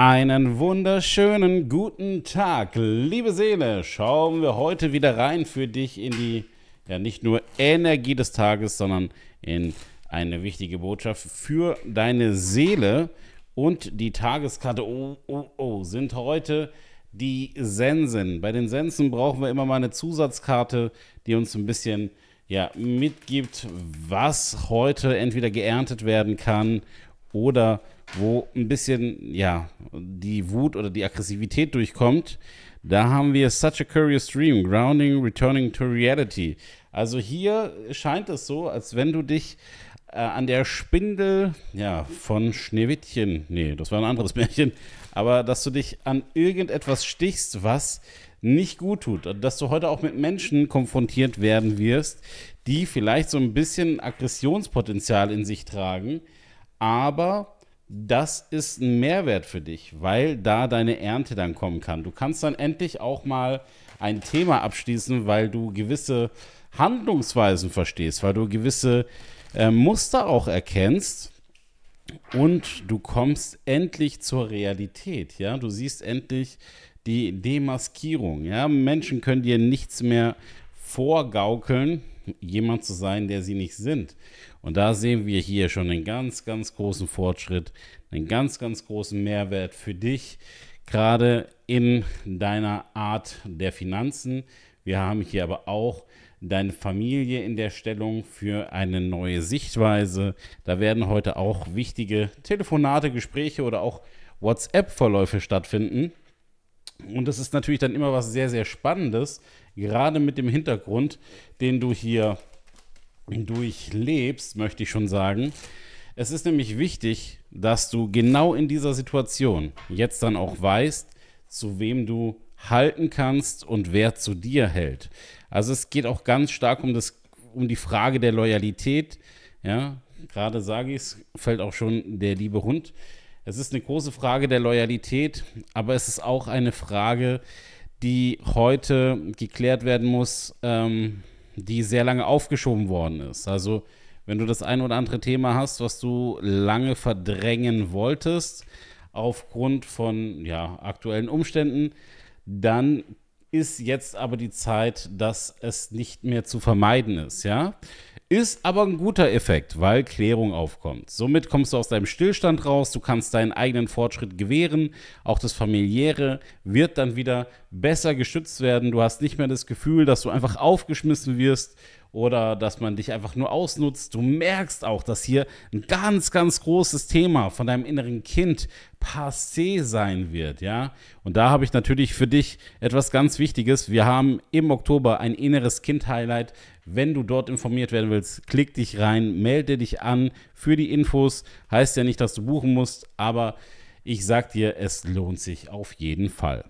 Einen wunderschönen guten Tag, liebe Seele. Schauen wir heute wieder rein für dich in die, ja, nicht nur Energie des Tages, sondern in eine wichtige Botschaft für deine Seele. Und die Tageskarte, oh, oh, oh, sind heute die Sensen. Bei den Sensen brauchen wir immer mal eine Zusatzkarte, die uns ein bisschen ja, mitgibt, was heute entweder geerntet werden kann oder wo ein bisschen ja, die Wut oder die Aggressivität durchkommt. Da haben wir Such a Curious Dream, Grounding, Returning to Reality. Also hier scheint es so, als wenn du dich äh, an der Spindel, ja, von Schneewittchen, nee, das war ein anderes Märchen, aber dass du dich an irgendetwas stichst, was nicht gut tut. Dass du heute auch mit Menschen konfrontiert werden wirst, die vielleicht so ein bisschen Aggressionspotenzial in sich tragen, aber das ist ein Mehrwert für dich, weil da deine Ernte dann kommen kann. Du kannst dann endlich auch mal ein Thema abschließen, weil du gewisse Handlungsweisen verstehst, weil du gewisse äh, Muster auch erkennst und du kommst endlich zur Realität. Ja, du siehst endlich die Demaskierung. Ja, Menschen können dir nichts mehr vorgaukeln, jemand zu sein, der sie nicht sind. Und da sehen wir hier schon einen ganz, ganz großen Fortschritt, einen ganz, ganz großen Mehrwert für dich, gerade in deiner Art der Finanzen. Wir haben hier aber auch deine Familie in der Stellung für eine neue Sichtweise. Da werden heute auch wichtige Telefonate, Gespräche oder auch WhatsApp-Verläufe stattfinden. Und das ist natürlich dann immer was sehr, sehr Spannendes, gerade mit dem Hintergrund, den du hier durchlebst, möchte ich schon sagen. Es ist nämlich wichtig, dass du genau in dieser Situation jetzt dann auch weißt, zu wem du halten kannst und wer zu dir hält. Also es geht auch ganz stark um, das, um die Frage der Loyalität. Ja, gerade sage ich es, fällt auch schon der liebe Hund. Es ist eine große Frage der Loyalität, aber es ist auch eine Frage, die heute geklärt werden muss, ähm, die sehr lange aufgeschoben worden ist. Also wenn du das ein oder andere Thema hast, was du lange verdrängen wolltest, aufgrund von ja, aktuellen Umständen, dann ist jetzt aber die Zeit, dass es nicht mehr zu vermeiden ist, ja? Ist aber ein guter Effekt, weil Klärung aufkommt. Somit kommst du aus deinem Stillstand raus, du kannst deinen eigenen Fortschritt gewähren, auch das familiäre wird dann wieder besser geschützt werden. Du hast nicht mehr das Gefühl, dass du einfach aufgeschmissen wirst, oder dass man dich einfach nur ausnutzt. Du merkst auch, dass hier ein ganz, ganz großes Thema von deinem inneren Kind passé sein wird, ja. Und da habe ich natürlich für dich etwas ganz Wichtiges. Wir haben im Oktober ein inneres Kind-Highlight. Wenn du dort informiert werden willst, klick dich rein, melde dich an für die Infos. Heißt ja nicht, dass du buchen musst, aber ich sag dir, es lohnt sich auf jeden Fall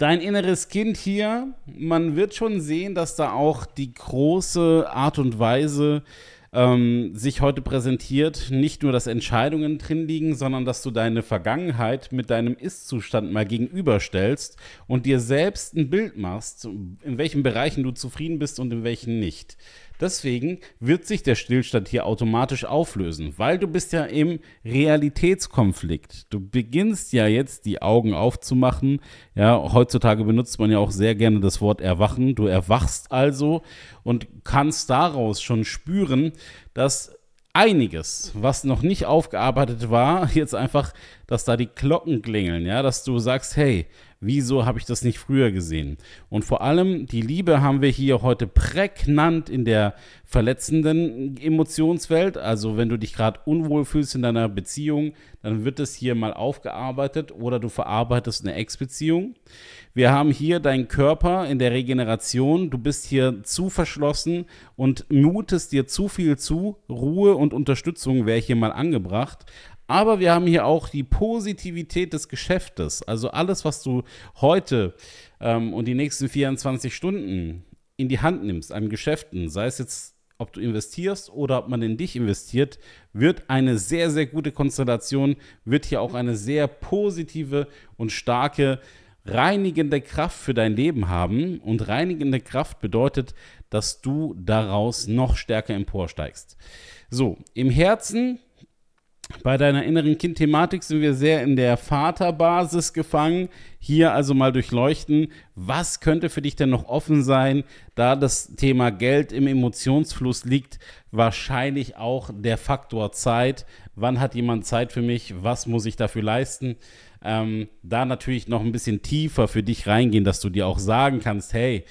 dein inneres Kind hier, man wird schon sehen, dass da auch die große Art und Weise ähm, sich heute präsentiert, nicht nur, dass Entscheidungen drin liegen, sondern dass du deine Vergangenheit mit deinem Ist-Zustand mal gegenüberstellst und dir selbst ein Bild machst, in welchen Bereichen du zufrieden bist und in welchen nicht. Deswegen wird sich der Stillstand hier automatisch auflösen, weil du bist ja im Realitätskonflikt. Du beginnst ja jetzt die Augen aufzumachen. Ja, heutzutage benutzt man ja auch sehr gerne das Wort erwachen. Du erwachst also und kannst daraus schon spüren, dass einiges, was noch nicht aufgearbeitet war, jetzt einfach, dass da die Glocken klingeln, ja, dass du sagst, hey, Wieso habe ich das nicht früher gesehen? Und vor allem die Liebe haben wir hier heute prägnant in der verletzenden Emotionswelt. Also wenn du dich gerade unwohl fühlst in deiner Beziehung, dann wird das hier mal aufgearbeitet oder du verarbeitest eine Ex-Beziehung. Wir haben hier deinen Körper in der Regeneration. Du bist hier zu verschlossen und mutest dir zu viel zu. Ruhe und Unterstützung wäre hier mal angebracht. Aber wir haben hier auch die Positivität des Geschäftes. Also alles, was du heute ähm, und die nächsten 24 Stunden in die Hand nimmst, an Geschäften, sei es jetzt, ob du investierst oder ob man in dich investiert, wird eine sehr, sehr gute Konstellation, wird hier auch eine sehr positive und starke reinigende Kraft für dein Leben haben. Und reinigende Kraft bedeutet, dass du daraus noch stärker emporsteigst. So, im Herzen bei deiner inneren Kind-Thematik sind wir sehr in der Vaterbasis gefangen. Hier also mal durchleuchten, was könnte für dich denn noch offen sein, da das Thema Geld im Emotionsfluss liegt, wahrscheinlich auch der Faktor Zeit. Wann hat jemand Zeit für mich? Was muss ich dafür leisten? Ähm, da natürlich noch ein bisschen tiefer für dich reingehen, dass du dir auch sagen kannst, hey,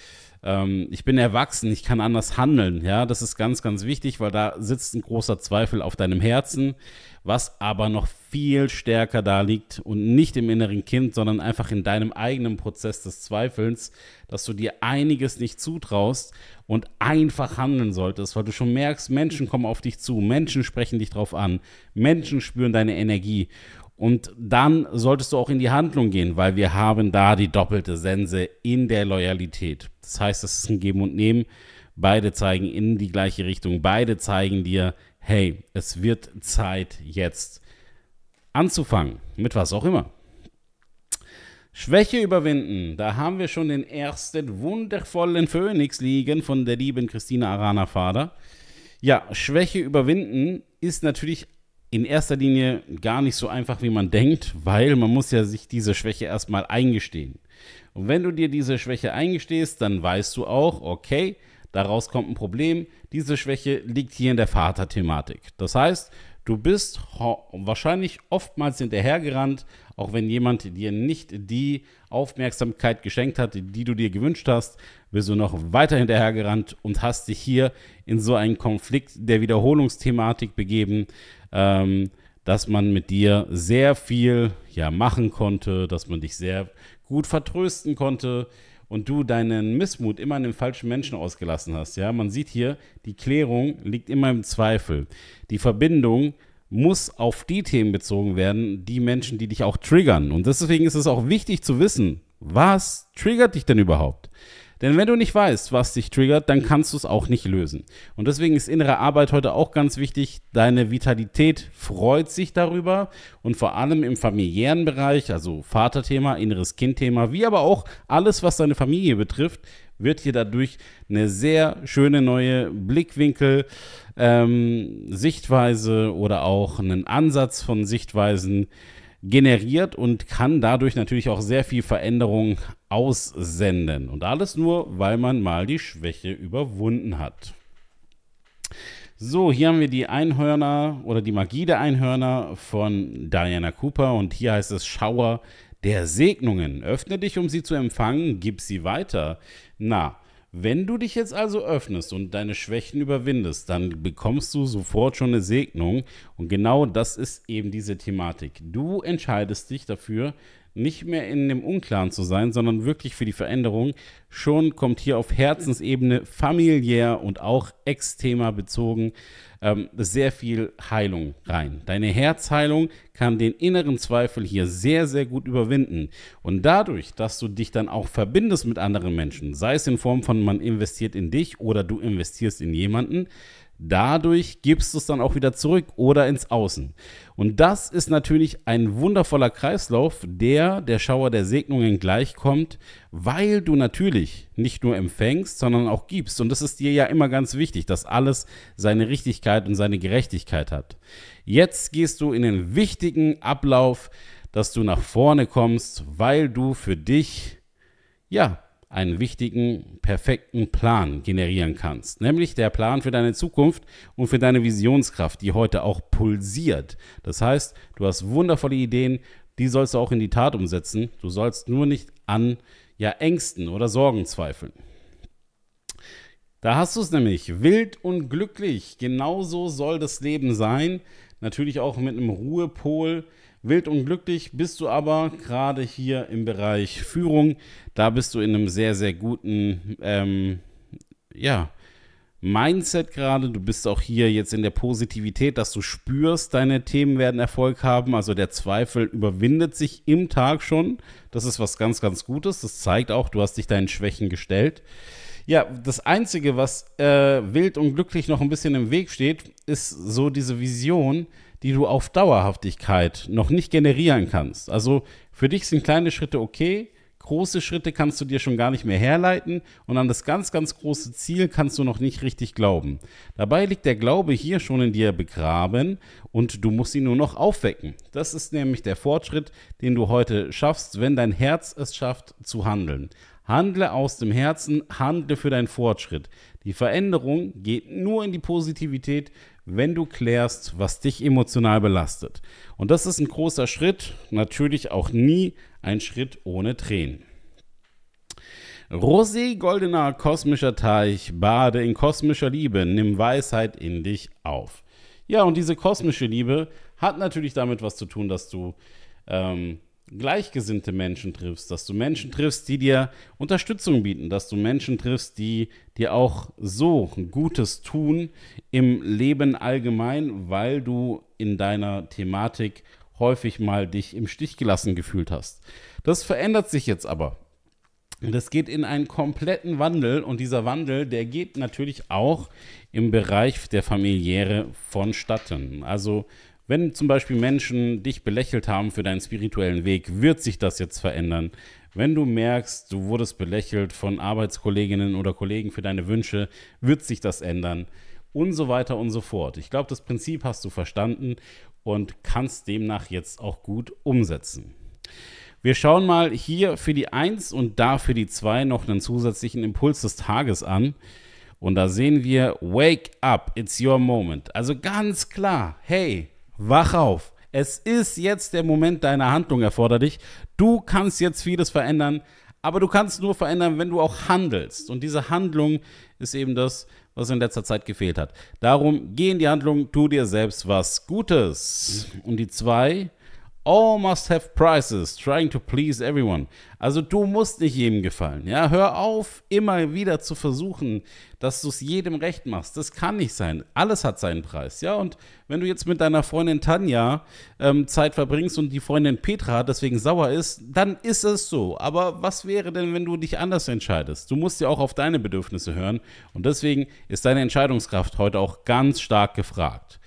ähm, ich bin erwachsen, ich kann anders handeln. Ja, das ist ganz, ganz wichtig, weil da sitzt ein großer Zweifel auf deinem Herzen, was aber noch viel stärker da liegt und nicht im inneren Kind, sondern einfach in deinem eigenen Prozess des Zweifelns, dass du dir einiges nicht zutraust und einfach handeln solltest, weil du schon merkst, Menschen kommen auf dich zu, Menschen sprechen dich drauf an, Menschen spüren deine Energie und dann solltest du auch in die Handlung gehen, weil wir haben da die doppelte Sense in der Loyalität. Das heißt, es ist ein Geben und Nehmen. Beide zeigen in die gleiche Richtung. Beide zeigen dir, hey, es wird Zeit jetzt anzufangen. Mit was auch immer. Schwäche überwinden. Da haben wir schon den ersten wundervollen Phönix liegen von der lieben Christina Arana Fader. Ja, Schwäche überwinden ist natürlich in erster Linie gar nicht so einfach, wie man denkt, weil man muss ja sich diese Schwäche erstmal eingestehen. Und wenn du dir diese Schwäche eingestehst, dann weißt du auch, okay, daraus kommt ein Problem. Diese Schwäche liegt hier in der Vaterthematik. Das heißt, Du bist wahrscheinlich oftmals hinterhergerannt, auch wenn jemand dir nicht die Aufmerksamkeit geschenkt hat, die du dir gewünscht hast, bist du noch weiter hinterhergerannt und hast dich hier in so einen Konflikt der Wiederholungsthematik begeben, ähm, dass man mit dir sehr viel ja, machen konnte, dass man dich sehr gut vertrösten konnte und du deinen Missmut immer an den falschen Menschen ausgelassen hast. Ja, man sieht hier, die Klärung liegt immer im Zweifel. Die Verbindung muss auf die Themen bezogen werden, die Menschen, die dich auch triggern. Und deswegen ist es auch wichtig zu wissen, was triggert dich denn überhaupt? Denn wenn du nicht weißt, was dich triggert, dann kannst du es auch nicht lösen. Und deswegen ist innere Arbeit heute auch ganz wichtig. Deine Vitalität freut sich darüber und vor allem im familiären Bereich, also Vaterthema, inneres Kindthema, wie aber auch alles, was deine Familie betrifft, wird hier dadurch eine sehr schöne neue Blickwinkel, ähm, Sichtweise oder auch einen Ansatz von Sichtweisen generiert und kann dadurch natürlich auch sehr viel Veränderung aussenden. Und alles nur, weil man mal die Schwäche überwunden hat. So, hier haben wir die Einhörner oder die Magie der Einhörner von Diana Cooper und hier heißt es Schauer der Segnungen. Öffne dich, um sie zu empfangen, gib sie weiter. Na, wenn du dich jetzt also öffnest und deine Schwächen überwindest, dann bekommst du sofort schon eine Segnung. Und genau das ist eben diese Thematik. Du entscheidest dich dafür, nicht mehr in dem Unklaren zu sein, sondern wirklich für die Veränderung. Schon kommt hier auf Herzensebene familiär und auch Ex-Thema bezogen ähm, sehr viel Heilung rein. Deine Herzheilung kann den inneren Zweifel hier sehr, sehr gut überwinden. Und dadurch, dass du dich dann auch verbindest mit anderen Menschen, sei es in Form von man investiert in dich oder du investierst in jemanden, Dadurch gibst du es dann auch wieder zurück oder ins Außen. Und das ist natürlich ein wundervoller Kreislauf, der der Schauer der Segnungen gleichkommt, weil du natürlich nicht nur empfängst, sondern auch gibst. Und das ist dir ja immer ganz wichtig, dass alles seine Richtigkeit und seine Gerechtigkeit hat. Jetzt gehst du in den wichtigen Ablauf, dass du nach vorne kommst, weil du für dich, ja, einen wichtigen, perfekten Plan generieren kannst. Nämlich der Plan für deine Zukunft und für deine Visionskraft, die heute auch pulsiert. Das heißt, du hast wundervolle Ideen, die sollst du auch in die Tat umsetzen. Du sollst nur nicht an ja, Ängsten oder Sorgen zweifeln. Da hast du es nämlich, wild und glücklich. Genauso soll das Leben sein. Natürlich auch mit einem Ruhepol, Wild und glücklich bist du aber gerade hier im Bereich Führung. Da bist du in einem sehr, sehr guten, ähm, ja, Mindset gerade. Du bist auch hier jetzt in der Positivität, dass du spürst, deine Themen werden Erfolg haben. Also der Zweifel überwindet sich im Tag schon. Das ist was ganz, ganz Gutes. Das zeigt auch, du hast dich deinen Schwächen gestellt. Ja, das Einzige, was äh, wild und glücklich noch ein bisschen im Weg steht, ist so diese Vision, die du auf Dauerhaftigkeit noch nicht generieren kannst. Also für dich sind kleine Schritte okay, große Schritte kannst du dir schon gar nicht mehr herleiten und an das ganz, ganz große Ziel kannst du noch nicht richtig glauben. Dabei liegt der Glaube hier schon in dir begraben und du musst ihn nur noch aufwecken. Das ist nämlich der Fortschritt, den du heute schaffst, wenn dein Herz es schafft zu handeln. Handle aus dem Herzen, handle für deinen Fortschritt. Die Veränderung geht nur in die Positivität, wenn du klärst, was dich emotional belastet. Und das ist ein großer Schritt, natürlich auch nie ein Schritt ohne Tränen. Rosé, goldener, kosmischer Teich, bade in kosmischer Liebe, nimm Weisheit in dich auf. Ja, und diese kosmische Liebe hat natürlich damit was zu tun, dass du ähm, gleichgesinnte Menschen triffst, dass du Menschen triffst, die dir Unterstützung bieten, dass du Menschen triffst, die dir auch so Gutes tun im Leben allgemein, weil du in deiner Thematik häufig mal dich im Stich gelassen gefühlt hast. Das verändert sich jetzt aber. Das geht in einen kompletten Wandel und dieser Wandel, der geht natürlich auch im Bereich der Familiäre vonstatten. Also wenn zum Beispiel Menschen dich belächelt haben für deinen spirituellen Weg, wird sich das jetzt verändern. Wenn du merkst, du wurdest belächelt von Arbeitskolleginnen oder Kollegen für deine Wünsche, wird sich das ändern. Und so weiter und so fort. Ich glaube, das Prinzip hast du verstanden und kannst demnach jetzt auch gut umsetzen. Wir schauen mal hier für die 1 und da für die 2 noch einen zusätzlichen Impuls des Tages an. Und da sehen wir, wake up, it's your moment. Also ganz klar, hey, wach auf. Es ist jetzt der Moment deiner Handlung erforderlich. Du kannst jetzt vieles verändern, aber du kannst nur verändern, wenn du auch handelst. Und diese Handlung ist eben das, was in letzter Zeit gefehlt hat. Darum geh in die Handlung, tu dir selbst was Gutes. Und die zwei, All must have prices, trying to please everyone. Also du musst nicht jedem gefallen. Ja, hör auf, immer wieder zu versuchen, dass du es jedem recht machst. Das kann nicht sein. Alles hat seinen Preis. Ja, und wenn du jetzt mit deiner Freundin Tanja ähm, Zeit verbringst und die Freundin Petra deswegen sauer ist, dann ist es so. Aber was wäre denn, wenn du dich anders entscheidest? Du musst ja auch auf deine Bedürfnisse hören. Und deswegen ist deine Entscheidungskraft heute auch ganz stark gefragt.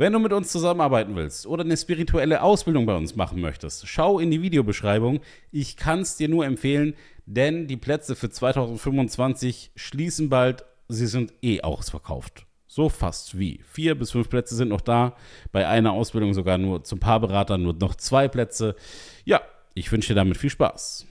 Wenn du mit uns zusammenarbeiten willst oder eine spirituelle Ausbildung bei uns machen möchtest, schau in die Videobeschreibung. Ich kann es dir nur empfehlen, denn die Plätze für 2025 schließen bald. Sie sind eh ausverkauft. So fast wie. Vier bis fünf Plätze sind noch da. Bei einer Ausbildung sogar nur zum Paarberater nur noch zwei Plätze. Ja, ich wünsche dir damit viel Spaß.